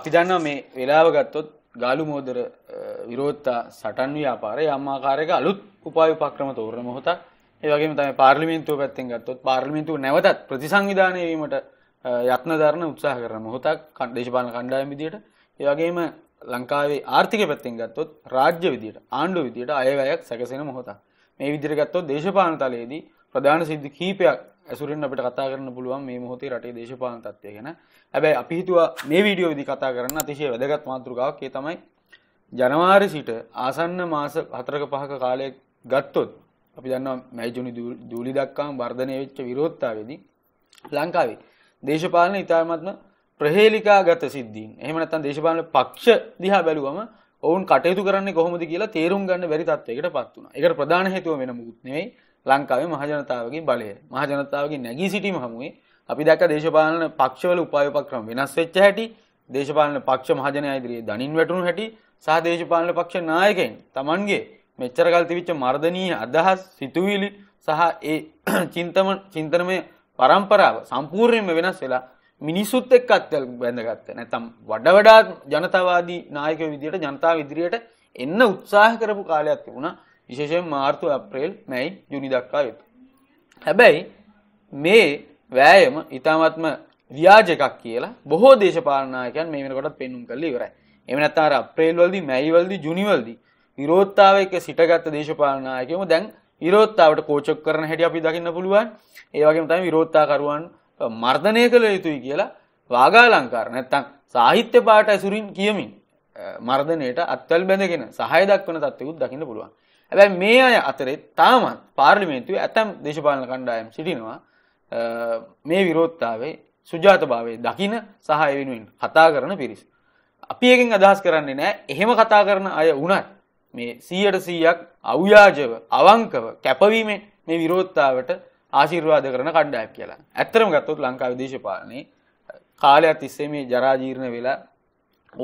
අපි දන්නවා මේ වෙලාව ගත්තොත් ගාලු මෝදර විරෝත්තා සටන් ව්‍යාපාරය යම්මාකාරයක අලුත් උපායපක්‍රම තෝරන මොහොතක් ඒ වගේම තමයි පාර්ලිමේන්තුව පැත්තෙන් ගත්තොත් පාර්ලිමේන්තුව නැවතත් ප්‍රතිසංවිධානය වීමට යත්න දරන උත්සාහ කරන මොහොතක් දේශපාලන කණ්ඩායම් විදියට ඒ වගේම ලංකාවේ ආර්ථික පැත්තෙන් ගත්තොත් රාජ්‍ය විදියට ආණ්ඩුව විදියට අයවැයක් සැකසෙන මොහොතක් මේ විදිහට ගත්තොත් දේශපාලන තලයේදී ප්‍රධාන සිද්ධි කීපයක් ඇසුරෙන් අපිට කතා කරන්න පුළුවන් මේ මොහොතේ රටේ දේශපාලන තත්ත්වය ගැන. හැබැයි අපි හිතුවා මේ වීඩියෝ විදි කතා කරන්න අතිශය වැදගත් මාතෘකාවක් ඒ තමයි ජනවාරි සිට ආසන්න මාස 4ක 5ක කාලයක් ගත්තොත් අපි දන්නවා මැයිජුනි ජූලි දක්වාම වර්ධනය වෙච්ච විරෝධතාවයේදී ලංකාවේ දේශපාලන ඉතාමත්ම ප්‍රහේලිකාගත සිද්ධීන්. එහෙම නැත්නම් දේශපාලන පක්ෂ දිහා බැලුවම ඔවුන් කටයුතු කරන්නේ කොහොමද කියලා තේරුම් ගන්න බැරි තත්ත්වයකට පත් වුණා. ඒකට ප්‍රධාන හේතුව වෙන මුකුත් නෙවෙයි ලංකාවේ මහජනතාවගේ බලය මහජනතාවගේ නැගී සිටීම හමුවේ අපි දැක දේශපාලන පක්ෂවල උපායපක්‍රම වෙනස් වෙච්ච හැටි දේශපාලන පක්ෂ මහජනයා ඉදිරියේ දනින් වැටුණු හැටි සහ දේශපාලන පක්ෂ නායකයන් Tamanගේ මෙච්චර කල් තිබිච්ච මර්ධනීය අදහස් සිතුවිලි සහ ඒ චින්තම චින්තනමය પરම්පරාව සම්පූර්ණයෙන්ම වෙනස් වෙලා මිනිසුත් එක්ක අත්වල බැඳගත්තා. නැත්තම් වඩා වඩා ජනතාවාදී නායකයෝ විදියට ජනතාව ඉදිරියට එන්න උත්සාහ කරපු කාලයක් තිබුණා. විශේෂයෙන් මාර්තු අප්‍රේල් මැයි ජුනි දක්වා යුතු. හැබැයි මේ වෑයම ඉතාමත්ම ව්‍යාජ එකක් කියලා බොහෝ දේශපාලනායකයන් මේ වෙනකොටත් පෙන්눔 කරලා ඉවරයි. එහෙම නැත්නම් අර අප්‍රේල් වලදී මැයි වලදී ජුනි වලදී විරෝධතාවයක සිටගත් දේශපාලනායකයෝ දැන් විරෝධතාවට කෝචක් කරන හැටි අපි දකින්න පුළුවන්. ඒ වගේම තමයි විරෝධතාකරුවන් මර්ධනය කළ යුතුයි කියලා වාගාලංකාර නැත්තම් සාහිත්‍ය පාට ඇසුරින් කියමින් මර්ධනයට අත්වල් බැඳගෙන සහය දක්වන තත්ත්වයකුත් දකින්න පුළුවන්. හැබැයි මේ අය අතරේ තාමත් පාර්ලිමේන්තුවේ ඇතැම් දේශපාලන කණ්ඩායම් සිටිනවා මේ විරෝධතාවේ සුජාතභාවය දකින සහය වෙනුවෙන් කතා කරන පිරිස. අපි එකෙන් අදහස් කරන්නේ නෑ එහෙම කතා කරන අය වුණත් මේ සීයට සීයක් අව්‍යාජව අවංකව කැපවීමෙන් මේ විරෝධතාවට ආශිර්වාද කරන කණ්ඩායක් කියලා. ඇත්තරම ගත්තොත් ලංකා විදේශපාලනයේ කාලයක් තිස්සේ මේ ජරාජීර්ණ වෙලා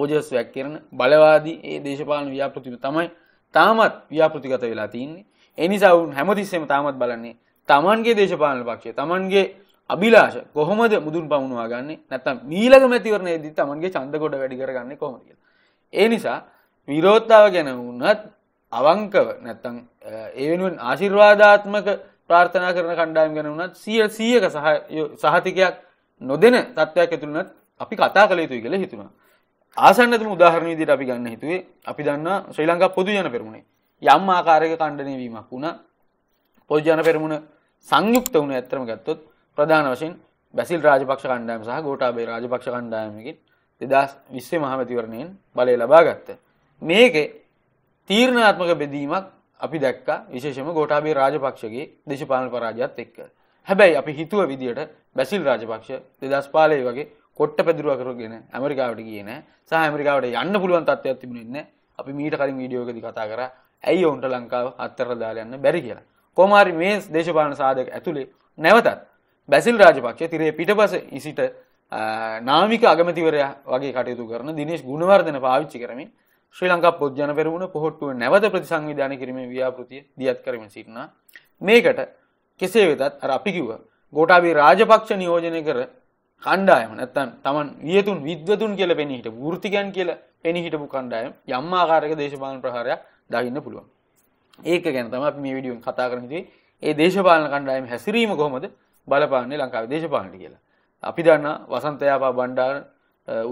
ඕජස්වයක් කරන බලවාදී ඒ දේශපාලන ව්‍යාපෘතිම තමයි තාමත් ව්‍යාපෘතිගත වෙලා තියන්නේ එනිසා වුන් හැමතිස්සෙම තාමත් බලන්නේ තමන්ගේ දේශපාලන පක්ෂය තමන්ගේ අභිලාෂ කොහොමද මුදුන් පමුණවා ගන්න නැත්තම් මීලග මැතිවරණයේදී තමන්ගේ චන්ද ගොඩ වැඩි කරගන්න කොහොමද කියලා. ඒ නිසා විරෝධතාව ගැන වුණත් අවංකව නැත්තම් ඒ වෙනුවෙන් ආශිර්වාදාත්මක ප්‍රාර්ථනා කරන කණ්ඩායම් ගැන වුණත් 100 100ක සහතිකයක් නොදෙන තත්ත්වයක් ඇතුළු අපි කතා කළ යුතුයි කියලා හිතුණා. ආසන්නතම උදාහරණ විදිහට අපි ගන්න හිතුවේ අපි දන්නා ශ්‍රී ලංකා පොදු ජන පෙරමුණේ යම් ආකාරයක ඛණ්ඩණය වීමක් වුණා පොදු ජන පෙරමුණ සංයුක්ත වුණ ඇත්තම ගත්තොත් ප්‍රධාන වශයෙන් බැසිල් රාජපක්ෂ කණ්ඩායම සහ ගෝඨාභය රාජපක්ෂ කණ්ඩායමකින් 2020 මහමැතිවරණයෙන් බලය ලබා ගත්තා. මේකේ තීරණාත්මක බෙදීමක් අපි දැක්කා විශේෂයෙන්ම ගෝඨාභය රාජපක්ෂගේ දේශපාලන පරාජයත් එක්ක. හැබැයි අපි හිතුව විදියට බැසිල් රාජපක්ෂ 2015 වගේ කොට්ට පැදිරුව කරගෙන ඇමරිකාවට කියන සහ ඇමරිකාවට යන්න පුළුවන් තත්ත්වයක් තිබුණෙන්න අපි මීට කලින් වීඩියෝකද කතා කර ඇයි ඔවුන්ට ලංකාව අත්තර දාලයන්න බැරි කියලා කොමාරි මේ දේශපාලන සාධක ඇතුළේ නැවතත් බැසිල් රාජපක්ෂ තිරේ පිටපස ඉසිට නාමික අගමතිවරයා වගේ කටයුතු කරන දිනේශ් ගුණවර්ධන පාවිච්චි කරමින් ශ්‍රී ලංකා පොද්ජන පෙරමුණ පොහොට්ටුව නැවත ප්‍රතිසංවිධාන කිරීමේ ව්‍යාපෘතිය දියත් කරමින් සිටිනා මේකට කෙසේ වෙතත් අර අපි කිව්වා ගෝඨාභය රාජපක්ෂ නියෝජනය කර කණ්ඩායම නැත්තම් තමන් වියතුන් විද්වතුන් කියලා පෙනී හිටපු වෘත්තිකයන් කියලා පෙනී හිටපු කණ්ඩායම් යම් ආකාරයක දේශපාලන ප්‍රහාරයක් දකින්න පුළුවන්. ඒක ගැන තමයි අපි මේ වීඩියෝෙන් කතා කරන්න ඉතින් ඒ දේශපාලන කණ්ඩායම හැසිරීම කොහොමද බලපාන්නේ ලංකාවේ දේශපාලනට කියලා. අපි දන්නා වසන්ත යාපා බණ්ඩාර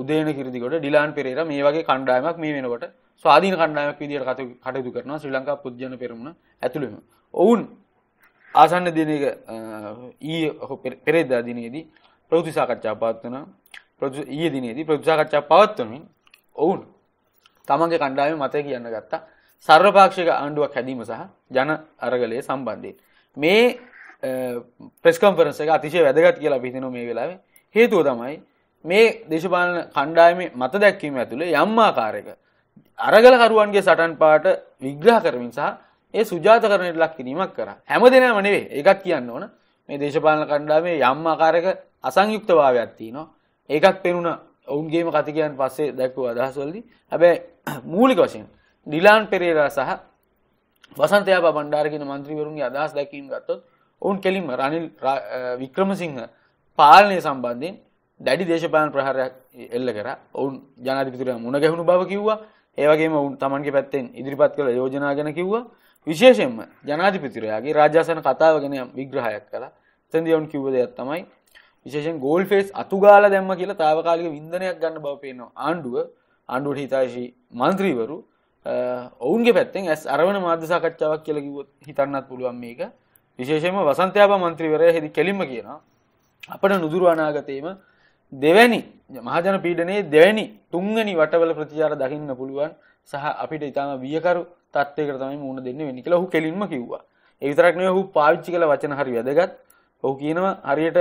උදේන කිරිදිකොට ඩිලාන් පෙරේරා මේ වගේ කණ්ඩායමක් මේ වෙනකොට ස්වාධීන කණ්ඩායමක් විදිහට කටයුතු කරනවා ශ්‍රී ලංකා පුද්ජන පෙරමුණ ඇතුළේම. ඔවුන් ආසන්න දිනයක ඊ පෙරේදා දිනයේදී ප්‍රගති සාකච්ඡා පවත්වන ඊයේ දිනේදී ප්‍රගති සාකච්ඡා පවත්වමින් ඔවුන් තමන්ගේ කණ්ඩායමේ මතය කියන්න ගත්තා සර්වපාක්ෂික ආණ්ඩුවක් හැදීම සහ ජන අරගලය සම්බන්ධයෙන් මේ ප්‍රෙස් කොන්ෆරන්ස් එක අතිශය වැදගත් කියලා අපි හිතනවා මේ වෙලාවේ හේතුව තමයි මේ දේශපාලන කණ්ඩායමේ මත දැක්වීම ඇතුළේ යම් ආකාරයක අරගලකරුවන්ගේ සටන් පාට විග්‍රහ කරමින් සහ ඒ සුජාතකරණයට ලක් කිරීමක් කරා හැමදෙනාම නෙවෙයි ඒකත් කියන්න ඕන මේ දේශපාලන කණ්ඩාමේ යම් ආකාරයක අසංයුක්තභාවයක් තියෙනවා. ඒකත් පෙනුන ඔවුන්ගේම කතිකයන් පස්සේ දැක්වූ අදහස්වලදී. හැබැයි මූලික වශයෙන් ඩිලාන් පෙරේරා සහ වසන්තයාප බණ්ඩාර කියන മന്ത്രിවරුන්ගේ අදහස් දැකීම ගත්තොත් ඔවුන් කෙලින්ම රනිල් වික්‍රමසිංහ පාලනය සම්බන්ධයෙන් දැඩි දේශපාලන ප්‍රහාරයක් එල්ල කරා. ඔවුන් ජනාධිපතිතුමා මුණ ගැහුණු බව කිව්වා. ඒ වගේම ඔවුන් Tamanගේ පැත්තෙන් ඉදිරිපත් කළ යෝජනා ගැන කිව්වා. විශේෂයෙන්ම ජනාධිපතිරයාගේ රාජාසන කතාව ගැන විග්‍රහයක් කළා. එතෙන්දී වුන් කිව්ව දෙයක් තමයි විශේෂයෙන් ගෝල් ෆේස් අතුගාලා දැම්ම කියලා తాවකාලික වින්දනයක් ගන්න බව පේනවා. ආණ්ඩුව ආණ්ඩුවට හිතාශී മന്ത്രിවරු ඔවුන්ගේ පැත්තෙන් ඇස් අරවන මාධ්‍ය සාකච්ඡාවක් කියලා කිව්වොත් හිතන්නත් පුළුවන් මේක. විශේෂයෙන්ම වසන්තයාපා മന്ത്രിවරයා හෙදි කෙලින්ම කියනවා අපේ නුදුරු අනාගතේම දෙවැනි මහජන පීඩනයේ දෙවැනි තුන්වැනි වටවල ප්‍රතිචාර දකින්න පුළුවන්. සහ අපිට ඉතාම වියකරු තත්වයකට තමයි මුණ දෙන්න වෙන්නේ කියලා ඔහු කෙලින්ම කිව්වා. ඒ විතරක් නෙවෙයි ඔහු පාවිච්චි කළ වචන හරි වැදගත්. ඔහු කියනවා හරියට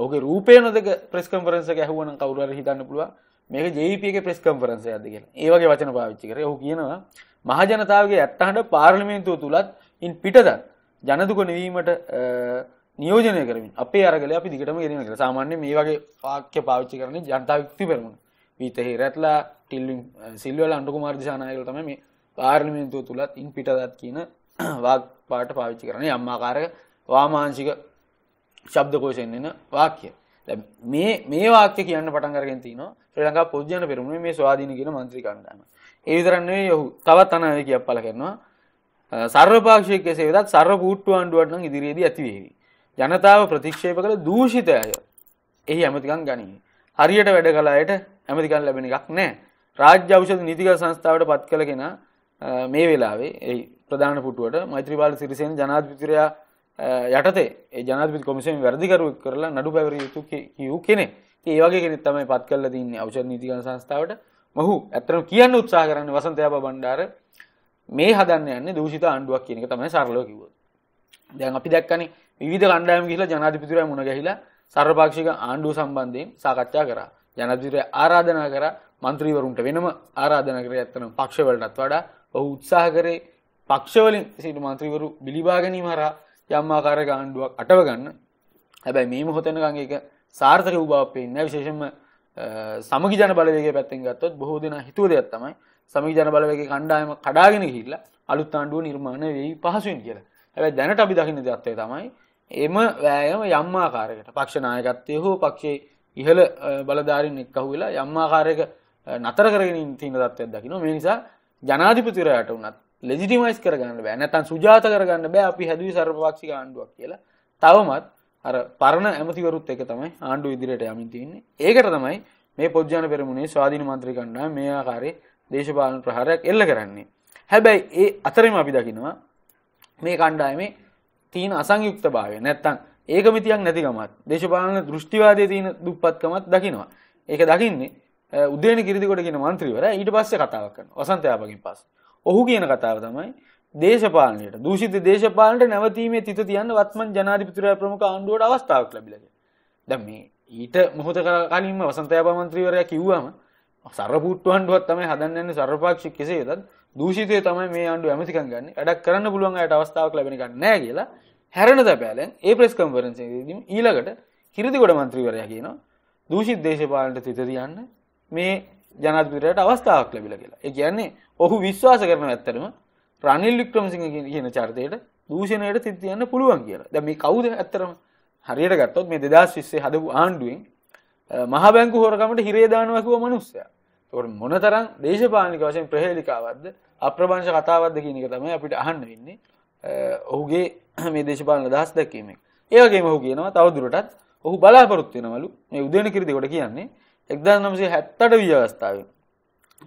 ඔහුගේ රූපය නොදක ප්‍රෙස් කන්ෆරන්ස් එක ඇහුවනම් කවුරු හරි හිතන්න පුළුවන් මේක JVP එකේ ප්‍රෙස් කන්ෆරන්ස් එකක්ද කියලා. ඒ වගේ වචන පාවිච්චි කරේ. ඔහු කියනවා මහජනතාවගේ ඇත්තහඬ පාර්ලිමේන්තුව තුලත් ඉන් පිටතත් ජනදුක නිවීමට නියෝජනය කරමින් අපේ අරගල අපි දිගටම ගෙනියන කියලා. සාමාන්‍යයෙන් මේ වගේ වාක්‍ය පාවිච්චි කරන්නේ ජනතා වික්ති පෙරමුණ. වීත හේරැටලා ටිල්ලින් සිල්වල අන්ඩුකුමාර්දිශානායකල තම මේ පාර්ලිමේන්තුව තුළත් ඉන් පිටදත් කියන වාග පාට පාවිච්චි කරන අම්මාකාරක වාමාංශික ශබ්දකෝෂයෙන් එන වාක්‍ය මේ මේ වාක්‍ය කියන්න පටන්ගරගෙන තින ශ්‍රලංකා පොද්ජන පෙරමුණ මේ ස්වාධීන කියන මන්ත්‍රී කණ්ඩන්න ඒවිතරන්නේ යොහු තවත් අනාව කිය අපල කරනවා සර්වපාක්ෂයක සේවදත් සර්ව පූට්ටු ආණ්ඩුවටන ඉදිරියේදී ඇතිවේවි ජනතාව ප්‍රතික්ෂේප කළ දූෂිතය එහි ඇමතිකන් ගනී හරියට වැඩ කළ අයට ඇමතිකම් ලැබෙන එකක් නෑ. රාජ්‍ය ඖෂධ නීතිගත සංස්ථාවට පත් කළ කෙනා මේ වෙලාවේ ඒ ප්‍රධාන පුටුවට මෛත්‍රීපාල සිරිසේන ජනාධිපතිතුමා යටතේ ඒ ජනාධිපති කොමිසමේ වැඩිකරුවෙක් කරලා නඩු පැවරිය යුතු කියූ කෙනෙක්. ඉතින් ඒ වගේ කෙනෙක් තමයි පත් කරලා තින්නේ ඖෂධ නීතිගත සංස්ථාවට. මොහු ඇත්තටම කියන්න උත්සාහ කරන්නේ වසන්තයාබා බණ්ඩාර මේ හදන්න යන්නේ දූෂිත ආණ්ඩුවක් කියන එක තමයි සරලව කිව්වොත්. දැන් අපි දැක්කනේ විවිධ කණ්ඩායම් ගිහිලා ජනාධිපතිතුමා මුණ ගැහිලා සර්වපාක්ෂික ආණ්ඩුව සම්බන්ධයෙන් සාකච්ඡා කරා. ජනාධිපතිතුමා ආරාධනා කරා മന്ത്രിවරුන්ට වෙනම ආරාධනා කරේ ඇත්තනම් පක්ෂවලටත් වඩා ඔහු උත්සාහ කරේ පක්ෂවලින් සිට മന്ത്രിවරු බිලිබා ගැනීම හරහා යම් ආකාරයක ආණ්ඩුවක් අටව ගන්න. හැබැයි මේ මොහොතනකන් ඒක සාර්ථක වූ බව පේන්නේ විශේෂයෙන්ම සමගි ජන බලවේගය පැත්තෙන් ගත්තොත් බොහෝ දෙනා හිතුව දෙයක් තමයි සමගි ජන බලවේගයේ කණ්ඩායම කඩාගෙන ගිහිල්ලා අලුත් ආණ්ඩුව නිර්මාණය වෙයි පහසුවෙන් කියලා. හැබැයි දැනට අපි දකින්න දෙයක් තමයි එම වෑයම යම් ආකාරයකට පක්ෂ නායකත්වයේ හෝ පක්ෂයේ ඉහළ බලධාරීන් එක්කහු වෙලා යම් ආකාරයක නතර කරගෙන තියෙන තත්ත්වයක් දකින්න මේ නිසා ජනාධිපතිවරයාට උනත් ලෙජිටිමයිස් කරගන්න බෑ නැත්නම් සුජාත කරගන්න බෑ අපි හැදුවේ සර්වපක්ෂික ආණ්ඩුවක් කියලා තවමත් අර පරණ ඇමතිවරුත් එක තමයි ආණ්ඩුව ඉදිරියට යමින් තියෙන්නේ ඒකට තමයි මේ පොජ්ජාන පෙරමුණේ ස්වාධීන මන්ත්‍රී කණ්ඩායම මේ ආකාරයේ දේශපාලන ප්‍රහාරයක් එල්ල කරන්නේ හැබැයි ඒ අතරෙම අපි දකිනවා මේ කණ්ඩායමේ තියෙන අසංයුක්ත භාවය නැත්තං ඒකමිතියක් නැතිකමත් දේශපාලන දෘෂ්ටිවාදය තියෙන දුප්පත්කමත් දකිනවා. ඒක දකින්නේ උදේන කිරිදිකොට කියෙන මන්ත්‍රීවර ඊට පස්ස කතාවක්කන වසන්තයාපකින් පස්. ඔහු කියන කතාව තමයි දේශපාලනයට දූෂිත දේශපාලට නැවතීමේ තිත තියන්න වත්මන් ජනාධිපතිරය ප්‍රමුඛ ආණ්ඩුවට අවස්ථාවක් ලැබිලද. දැම් මේ ඊට මොහොත කලින්ම වසන්තයාපමන්ත්‍රීවරය කිව්වම සරපුට්ටුවන්ඩුවත් තමයි හදන්නන්නේ සරපාක්ෂි කෙසේ දත් දූෂිතය තමයි මේ අන්ඩු ඇමතිකන් ගන්න වැඩක් කරන්න පුළුවන් අයට අවස්ථාවක් ලැබෙනකක් නෑ කියලා හැරණ තැපෑලෙන් ඒ ප්‍රෙස් කම්පරන්සි ඊළඟට හිරදිකොට මන්ත්‍රීවරය කියනවා දූෂිත් දේශපාලට තිත තියන්න මේ ජනත්පිරයට අවස්ථාවක් ලැබිල කියලා එක කියන්නේ ඔහු විශ්වාස කරන ඇත්තරම රනිල් ලික්ට්‍රමසිංහ කියන චර්තයට දූෂණයට තිත්තියන්න පුළුවන් කියලා දැ මේ කවුද ඇත්තරම හරියට ගත්තොත් මේ දෙදස් විස්සේ හදපු ආණ්ඩුවෙන් මහබැංකු හොරකමට හිරේදානවැකුව මනුස්සය තොර මොනතරම් දේශපාලික වශයෙන් ප්‍රහේලිකාවද්ද අප්‍රභංශ කතාවක්ද කියන එක තමයි අපිට අහන්න වෙන්නේ ඔහුගේ මේ දේශපාලන අදහස් දැක්වීමෙන්. ඒ වගේම ඔහු කියනවා තවදුරටත් ඔහු බලාපොරොත්තු වෙනවලු මේ උදේන කිරිදේකට කියන්නේ 1978 විය අවස්ථාවේ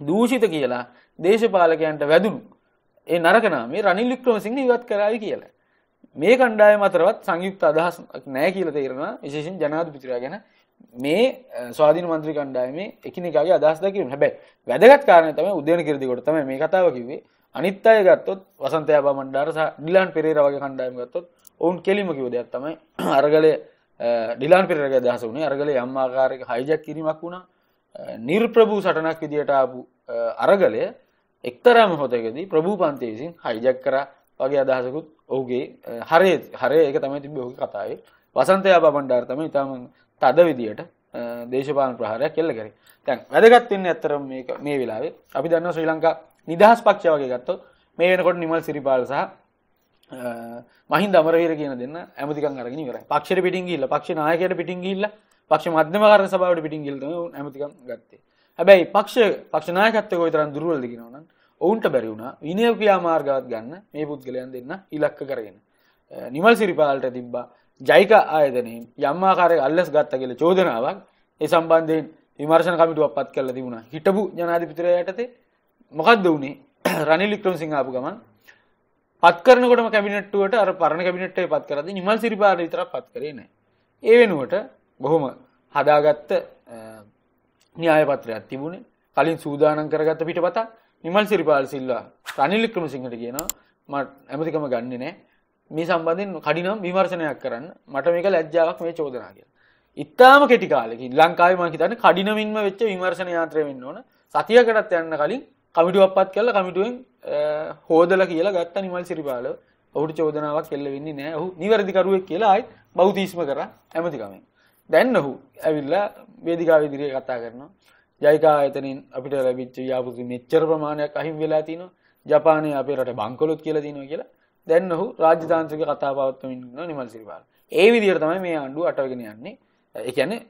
දූෂිත කියලා දේශපාලකයන්ට වැදුණු ඒ නරක නාමේ රනිල් වික්‍රමසිංහ ඉවත් කරාවි කියලා. මේ කණ්ඩායම අතරවත් සංයුක්ත අදහසක් නැහැ කියලා තේරෙනවා විශේෂයෙන් ජනාධිපතිතුමා ගැන මේ ස්වාධීන මන්ත්‍රී කණ්ඩායමේ එකිනෙකාගේ අදහස් දැකීම. හැබැයි වැදගත් කාරණේ තමයි උදේන කිරදිගොඩ තමයි මේ කතාව කිව්වේ. අනිත් අය ගත්තොත් වසන්ත යාබා මණ්ඩාර සහ ඩිලාන් පෙරේරා වගේ කණ්ඩායම් ගත්තොත් ඔවුන් කෙලිම කිව්ව දෙයක් තමයි අරගලේ ඩිලාන් පෙරේරාගේ අදහස උනේ අරගලේ යම් ආකාරයක හයිජැක් කිරීමක් වුණා. නිර්ප්‍රභූ සටනක් විදියට ආපු අරගලය එක්තරා මොහොතකදී ප්‍රභූ පන්තිය විසින් හයිජැක් කරා වගේ අදහසකුත් ඔහුගේ හරේ හරේ ඒක තමයි තිබ්බේ ඔහුගේ කතාවේ. වසන්ත යාබා මණ්ඩාර තමයි ඊටම තද විදියට දේශපාලන ප්‍රහාරයක් කෙල්ල කරේ. දැන් වැදගත් වෙන්නේ ඇත්තටම මේක මේ වෙලාවේ අපි දන්නවා ශ්‍රී ලංකා නිදහස් පක්ෂය වගේ ගත්තොත් මේ වෙනකොට නිමල් සිරිපාල සහ මහින්ද අමරවීර කියන දෙන්න ඇමතිකම් අරගෙන ඉවරයි. පක්ෂයට පිටින් ගිහිල්ලා, පක්ෂ නායකයට පිටින් ගිහිල්ලා, පක්ෂ මධ්‍යම කාර්ය සභාවට පිටින් ගිහිල්ලා තමයි උන් ඇමතිකම් ගත්තේ. හැබැයි පක්ෂ පක්ෂ නායකත්වය කොයිතරම් දුර්වලද කියනවා නම් ඔවුන්ට බැරි වුණා විනය ක්‍රියාමාර්ගවත් ගන්න මේ පුද්ගලයන් දෙන්න ඉලක්ක කරගෙන. නිමල් සිරිපාලට තිබ්බා ජයික ආයතනයෙන් යම්මාකාරය අල්ලස් ගත්ත කියල චෝදනාවක් ඒ සම්බන්ධයෙන් විමර්ශණ කමිටුවක් පත් කරලා තිබුණා හිටපු ජනාධිපතිරය යටතේ මොකක්ද වුණේ රනිල් වික්‍රමසිංහ ආපු ගමන් පත් කරනකොටම කැබිනට්ටුවට අර පරණ කැබිනට්ටේ පත් කරද්දී නිමල් සිරිපාල විතරක් පත් කරේ නැහැ. ඒ වෙනුවට බොහොම හදාගත්ත න්‍යාය පත්‍රයක් තිබුණේ. කලින් සූදානම් කරගත්ත පිටපත නිමල් සිරිපාල සිල්වා රනිල් වික්‍රමසිංහට කියනවා මම ඇමතිකම ගන්නෙ නැහැ. මේ සම්බන්ධයෙන් කඩිනම් විමර්ශනයක් කරන්න මට මේක ලැජ්ජාවක් මේ චෝදනා කියලා. ඉතාලම කෙටි කාලෙකින් ලංකාවේ මම හිතන්නේ කඩිනමින්ම වෙච්ච විමර්ශන යාත්‍රය වෙන්න ඕන. සතියකටත් යන්න කලින් කමිටුවක්පත් කරලා කමිටුවෙන් හෝදලා කියලා ගත්ත නිමල් සිරිපාලව ඔහුට චෝදනාවක් එල්ල වෙන්නේ නැහැ. ඔහු නිවැරදි කරුවෙක් කියලා ආයි බෞද්ධීස්ම කරා ඇමතිකමෙන්. දැන් ඔහු ඇවිල්ලා වේදිකාවේ ඉදිරියේ කතා කරනවා. ජයිකා ආයතනෙන් අපිට ලැබිච්ච ව්‍යාපෘති මෙච්චර ප්‍රමාණයක් අහිමි වෙලා තිනවා. ජපානයේ අපේ රට බංකොලොත් කියලා දිනවා කියලා දැන් ඔහු රාජ්‍යතාන්ත්‍රික කතා පවත්වමින් ඉන්නවා නිමල් සිරිපාල. ඒ විදිහට තමයි මේ ආණ්ඩුව අටවගෙන යන්නේ. ඒ කියන්නේ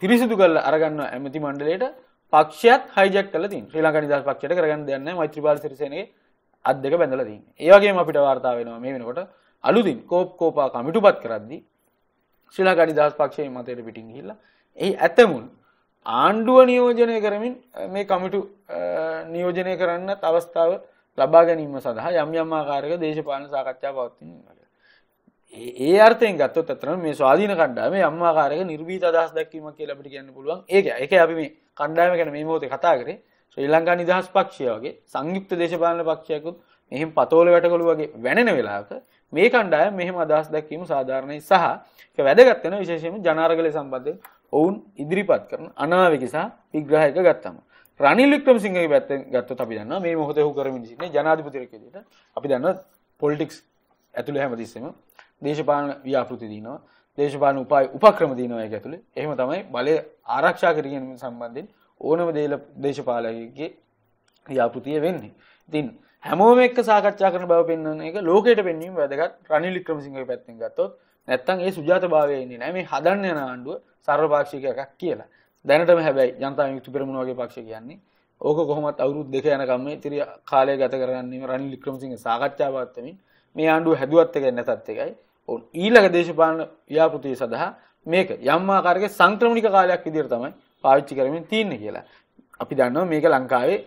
පිරිසිදු කරලා අරගන්න ඇමති මණ්ඩලයට පක්ෂයත් හයිජැක් කරලා තියෙනවා. ශ්‍රී ලංකා නිදහස් පක්ෂයට කරගන්න දෙයක් නැහැ. මෛත්‍රීපාල සිරිසේනගේ අත් දෙක බැඳලා තියෙනවා. ඒ වගේම අපිට වාර්තා වෙනවා මේ වෙනකොට අලුතින් කෝප් කෝපා කමිටුපත් කරද්දී ශ්‍රී ලංකා නිදහස් පක්ෂයේ මතයට පිටින් ගිහිල්ලා එහි ඇතමුන් ආණ්ඩුව නියෝජනය කරමින් මේ කමිටු නියෝජනය කරන්නත් අවස්ථාව ලබා ගැනීම සඳහා යම් යම් ආකාරයක දේශපාලන සාකච්ඡා පවත්වනවා. ඒ අර්ථයෙන් ගත්තොත් අතරම මේ ස්වාධීන කණ්ඩායමේ යම් ආකාරයක නිර්භීත අදහස් දැක්වීමක් කියලා අපිට කියන්න පුළුවන්. ඒක ඒක අපි මේ කණ්ඩායම ගැන මේ මොහොතේ කතා කරේ ශ්‍රී ලංකා නිදහස් පක්ෂය වගේ සංයුක්ත දේශපාලන පක්ෂයකුත් මෙහෙම පතෝල වැටකොළු වගේ වැනෙන වෙලාවක මේ කණ්ඩායම මෙහෙම අදහස් දැක්වීම සාධාරණයි සහ ඒක වැදගත් වෙන විශේෂයෙන්ම ජනාරගලේ සම්බන්ධයෙන් ඔවුන් ඉදිරිපත් කරන අනාවේක සහ විග්‍රහයක ගත්තම රනිල් වික්‍රමසිංහගේ පැත්තෙන් ගත්තොත් අපි දන්නවා මේ මොහොතේ ඔහු කරමින් ඉන්නේ ජනාධිපතිරෙක් විදිහට අපි දන්නවා පොලිටික්ස් ඇතුළේ හැමතිස්සෙම දේශපාලන ව්‍යාපෘති දිනනවා දේශපාලන උපාය උපක්‍රම දිනනවා ඒක ඇතුළේ එහෙම තමයි බලය ආරක්ෂා කර ගැනීම සම්බන්ධයෙන් ඕනම දේශපාලකයෙක්ගේ ව්‍යාපෘතිය වෙන්නේ ඉතින් හැමෝම එක්ක සාකච්ඡා කරන බව පෙන්වන එක ලෝකයට පෙන්වීම වැදගත් රනිල් වික්‍රමසිංහගේ පැත්තෙන් ගත්තොත් නැත්තම් ඒ සුජාතභාවය ඉන්නේ නැහැ මේ හදන්න යන ආණ්ඩුව සර්වපාක්ෂිකයක් කියලා දැනටම හැබැයි ජනතා යුක්ති පෙරමුණ වගේ පක්ෂ කියන්නේ ඕක කොහොමත් අවුරුත් දෙක යනකම් මේ ඉතිරි කාලය ගත කරන්නේ රනිල් වික්‍රමසිංහ සාකච්ඡාවත් වෙමින් මේ ආණ්ඩුව හැදුවත් එකයි නැතත් එකයි ඔවුන් ඊළඟ දේශපාලන ව්‍යාපෘතිය සඳහා මේක යම් ආකාරයක සංක්‍රමණික කාලයක් විදිහට තමයි පාවිච්චි කරමින් තියෙන්නේ කියලා. අපි දන්නවා මේක ලංකාවේ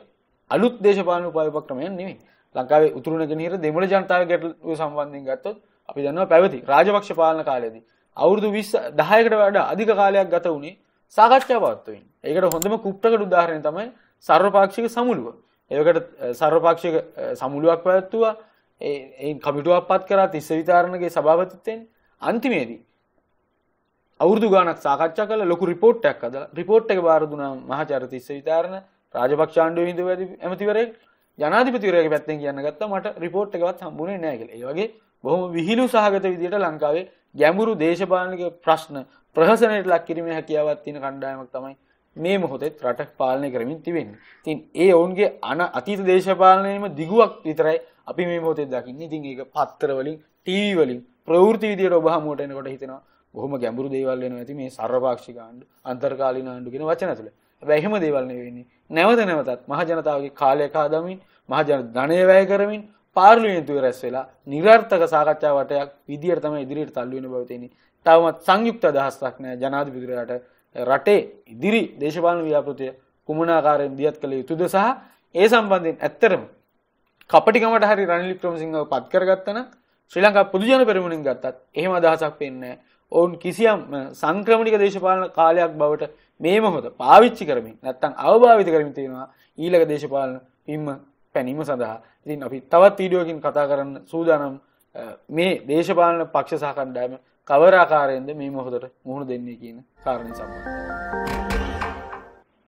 අලුත් දේශපාලන උපායපක්‍රමයක් නෙමෙයි. ලංකාවේ උතුරු නැගෙනහිර දෙමළ ජනතාවගේ ගැටලුව සම්බන්ධයෙන් ගත්තොත් අපි දන්නවා පැවති රාජපක්ෂ පාලන කාලයේදී අවුරුදු 20 10කට වඩා අධික කාලයක් ගත වුණේ සාකච්ඡා පවත්වමින් ඒකට හොඳම කුප්ටකට උදාහරණය තමයි සර්වපාක්ෂික සමුළුව. ඒකට සර්වපාක්ෂික සමුළුවක් පැවැත්තුවා. ඒ කමිටුවක් පත් කරා තිස්ස විතාරණගේ සභාපතිත්වයෙන් අන්තිමේදී අවුරුදු ගානක් සාකච්ඡා කළ ලොකු රිපෝට් එකක් හදලා රිපෝට් එක බාර දුනා මහාචාර්ය තිස්ස විතාරණ රාජපක්ෂ ආණ්ඩුවේ හිඳ වැඩි ඇමතිවරයෙක් ජනාධිපතිවරයාගේ පැත්තෙන් කියන්න ගත්තා මට රිපෝට් එකවත් හම්බුනේ නැහැ කියලා. ඒ වගේ බොහොම විහිළු සහගත විදියට ලංකාවේ ගැඹුරු දේශපාලනික ප්‍රශ්න ප්‍රහසනයට ලක් කිරීමේ හැකියාවක් තියෙන කණ්ඩායමක් තමයි මේ මොහොතේ රට පාලනය කරමින් තිබෙන්නේ. ඉතින් ඒ ඔවුන්ගේ අන අතීත දේශපාලනයේම දිගුවක් විතරයි අපි මේ මොහොතේ දකින්නේ. ඉතින් ඒක පත්තර වලින්, ටීවී වලින්, ප්‍රවෘත්ති විදියට ඔබ හමුවට එනකොට හිතෙනවා බොහොම ගැඹුරු දේවල් වෙනවා ඇති මේ සර්වපාක්ෂික ආණ්ඩු, අන්තර්කාලීන ආණ්ඩු කියන වචන ඇතුළේ. හැබැයි එහෙම දේවල් නෙවෙන්නේ. නැවත නැවතත් මහ ජනතාවගේ කාලය කාදමින්, මහ ජන ධනය වැය කරමින්, පාර්ලිමේන්තුවේ රැස් වෙලා નિરර්ථක සාකච්ඡා වටයක් විදියට තමයි ඉදිරියට තල්ලු වෙන බව තේිනේ. තවමත් සංයුක්ත අදහසක් නැහැ ජනාධිපතිතුමාට රටේ ඉදිරි දේශපාලන ව්‍යාපෘතිය කුමනාකාරයෙන් දියත් කළ යුතුද සහ ඒ සම්බන්ධයෙන් ඇත්තරම කපටිකමට හරි රනිල් වික්‍රමසිංහව පත් කරගත්තන ශ්‍රී ලංකා පොදුජන පෙරමුණින් ගත්තත් එහෙම අදහසක් පේන්නේ ඔවුන් කිසියම් සංක්‍රමණික දේශපාලන කාලයක් බවට මේ මොහොත පාවිච්චි කරමින් නැත්තම් අවභාවිත කරමින් තියෙනවා ඊළඟ දේශපාලන පින්ම පැනීම සඳහා ඉතින් අපි තවත් වීඩියෝකින් කතා කරන්න සූදානම් මේ දේශපාලන පක්ෂ සහ කණ්ඩායම කවර ආකාරයෙන්ද මේ මොහොතට මුහුණ දෙන්නේ කියන කාරණේ සම්බන්ධව